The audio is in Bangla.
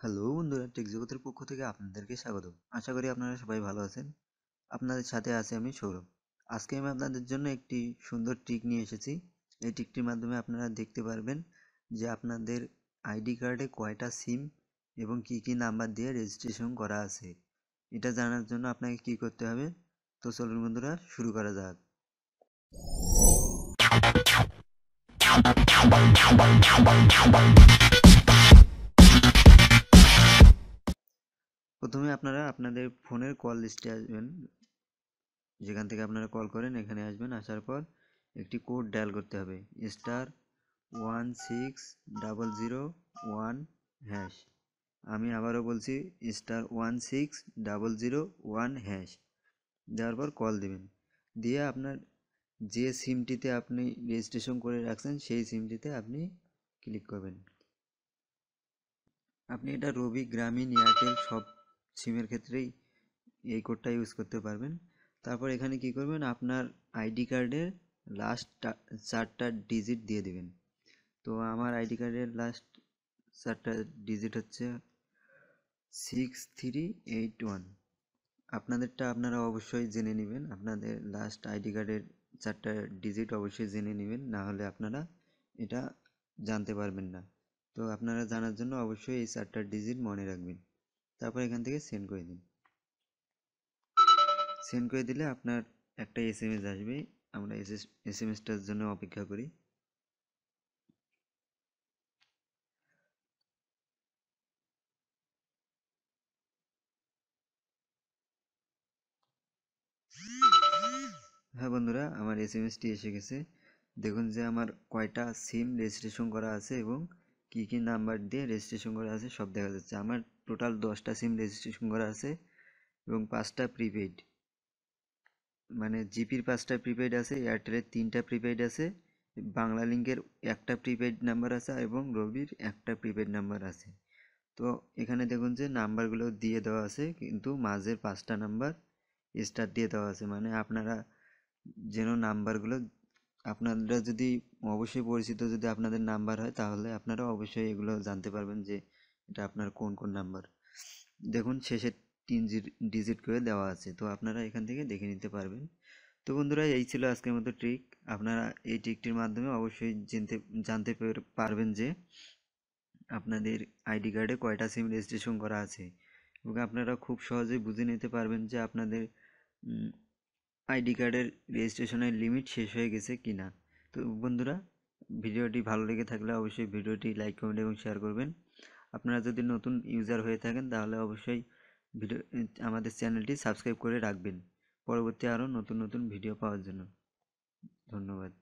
হ্যালো বন্ধুরা টেক জগতের পক্ষ থেকে আপনাদেরকে স্বাগত আশা করি আপনারা সবাই ভালো আছেন আপনাদের সাথে আছি আমি সৌরভ আজকে আমি আপনাদের জন্য একটি সুন্দর ট্রিক নিয়ে এসেছি এই ট্রিকটির মাধ্যমে আপনারা দেখতে পারবেন যে আপনাদের আইডি কার্ডে কয়টা সিম এবং কি কি নাম্বার দিয়ে রেজিস্ট্রেশন করা আছে এটা জানার জন্য আপনাকে কি করতে হবে তো চলুন বন্ধুরা শুরু করা যাক Bye. প্রথমে আপনারা আপনাদের ফোনের কল লিস্টে আসবেন যেখান থেকে আপনারা কল করেন এখানে আসবেন আসার পর একটি কোড ডায়াল করতে হবে star one six double zero one hash আমি আবারও বলছি star one six double zero one hash দেওয়ার পর কল দেবেন দিয়ে আপনার যে সিমটিতে আপনি রেজিস্ট্রেশন করে রাখছেন সেই সিমটিতে আপনি ক্লিক করবেন আপনি এটা রবি গ্রামীণ এয়ারটেল সব সিমের ক্ষেত্রেই এই কোডটা ইউজ করতে পারবেন তারপর এখানে কি করবেন আপনার আইডি কার্ডের লাস্ট চারটা ডিজিট দিয়ে দিবেন তো আমার আইডি কার্ডের লাস্ট চারটা ডিজিট হচ্ছে সিক্স থ্রি এইট ওয়ান আপনাদেরটা আপনারা অবশ্যই জেনে নেবেন আপনাদের লাস্ট আইডি কার্ডের চারটা ডিজিট অবশ্যই জেনে নেবেন না হলে আপনারা এটা জানতে পারবেন না তো আপনারা জানার জন্য অবশ্যই এই চারটা ডিজিট মনে রাখবেন তারপর এখান থেকে সেন্ড করে দিন সেন্ড করে দিলে আপনার একটা এস এম এস আসবে আমরা এস এম জন্য অপেক্ষা করি হ্যাঁ বন্ধুরা আমার এস এম এসটি এসে গেছে দেখুন যে আমার কয়টা সিম রেজিস্ট্রেশন করা আছে এবং কী কী নাম্বার দিয়ে রেজিস্ট্রেশন করা আছে সব দেখা যাচ্ছে আমার টোটাল দশটা সিম রেজিস্ট্রেশন করা আছে এবং পাঁচটা প্রিপেইড মানে জিপির পাঁচটা প্রিপেইড আছে এয়ারটেলের তিনটা প্রিপেইড আছে বাংলা লিঙ্কের একটা প্রিপেইড নাম্বার আছে এবং রবির একটা প্রিপেইড নাম্বার আছে তো এখানে দেখুন যে নাম্বারগুলো দিয়ে দেওয়া আছে কিন্তু মাঝের পাঁচটা নাম্বার স্টার দিয়ে দেওয়া আছে মানে আপনারা যেন নাম্বারগুলো আপনারা যদি অবশ্যই পরিচিত যদি আপনাদের নাম্বার হয় তাহলে আপনারা অবশ্যই এগুলো জানতে পারবেন যে এটা আপনার কোন কোন নাম্বার দেখুন শেষের তিন ডিজিট করে দেওয়া আছে তো আপনারা এখান থেকে দেখে নিতে পারবেন তো বন্ধুরা এই ছিল আজকের মতো ট্রিক আপনারা এই ট্রিকটির মাধ্যমে অবশ্যই জানতে জানতে পারবেন যে আপনাদের আইডি কার্ডে কয়টা সিম রেজিস্ট্রেশন করা আছে এবং আপনারা খুব সহজেই বুঝে নিতে পারবেন যে আপনাদের আইডি কার্ডের রেজিস্ট্রেশনের লিমিট শেষ হয়ে গেছে কি না তো বন্ধুরা ভিডিওটি ভালো লেগে থাকলে অবশ্যই ভিডিওটি লাইক কমেন্ট এবং শেয়ার করবেন আপনারা যদি নতুন ইউজার হয়ে থাকেন তাহলে অবশ্যই ভিডিও আমাদের চ্যানেলটি সাবস্ক্রাইব করে রাখবেন পরবর্তী আরও নতুন নতুন ভিডিও পাওয়ার জন্য ধন্যবাদ